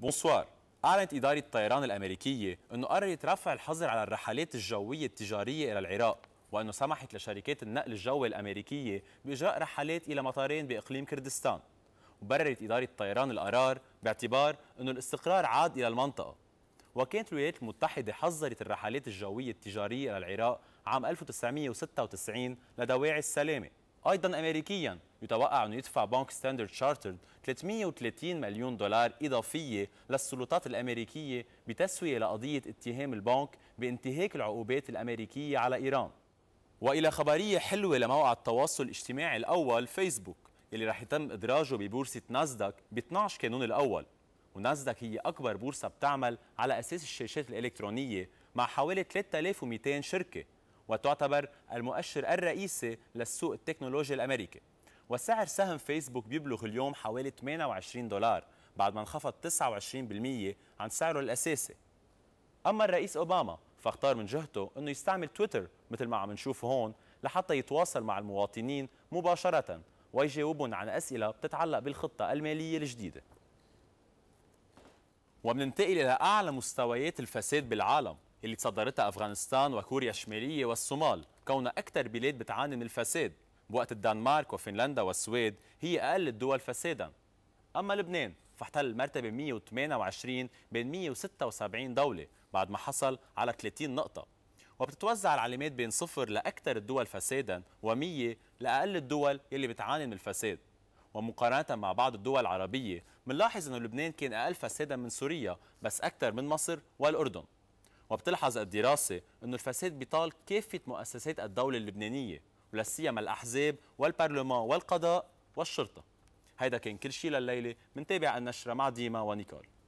بونسوار أعلنت إدارة الطيران الأمريكية أنه قررت رفع الحظر على الرحلات الجوية التجارية إلى العراق وأنه سمحت لشركات النقل الجوي الأمريكية بإجراء رحلات إلى مطارين بإقليم كردستان وبررت إدارة الطيران القرار باعتبار أنه الاستقرار عاد إلى المنطقة وكانت الولايات المتحدة حظرت الرحلات الجوية التجارية إلى العراق عام 1996 لدواعي السلامة أيضا أمريكيا يتوقع أن يدفع بنك ستاندرد شارترد 330 مليون دولار إضافية للسلطات الأمريكية بتسوية لقضية اتهام البنك بانتهاك العقوبات الأمريكية على إيران وإلى خبرية حلوة لموقع التواصل الاجتماعي الأول فيسبوك اللي رح يتم إدراجه ببورصة ناسداك ب 12 كانون الأول وناسداك هي أكبر بورصة بتعمل على أساس الشاشات الإلكترونية مع حوالي 3200 شركة وتعتبر المؤشر الرئيسي للسوق التكنولوجي الأمريكي وسعر سهم فيسبوك بيبلغ اليوم حوالي 28 دولار بعد ما انخفض 29% عن سعره الأساسي أما الرئيس أوباما فاختار من جهته أنه يستعمل تويتر مثل ما عم نشوف هون لحتى يتواصل مع المواطنين مباشرة ويجاوبهم عن أسئلة بتتعلق بالخطة المالية الجديدة وبننتقل إلى أعلى مستويات الفساد بالعالم اللي تصدرتها أفغانستان وكوريا الشمالية والصومال كونها أكثر بلاد بتعاني من الفساد بوقت الدنمارك وفنلندا والسويد هي أقل الدول فسادا أما لبنان فاحتل المرتبة 128 بين 176 دولة بعد ما حصل على 30 نقطة وبتتوزع العلامات بين صفر لأكثر الدول فسادا و100 لأقل الدول يلي بتعاني من الفساد ومقارنة مع بعض الدول العربية بنلاحظ أنه لبنان كان أقل فسادا من سوريا بس أكثر من مصر والأردن وبتلحظ الدراسة أن الفساد بيطال كافة مؤسسات الدولة اللبنانية ولسيما الأحزاب والبرلمان والقضاء والشرطة هيدا كان كل شيء لليلة منتابع النشرة مع ديما ونيكول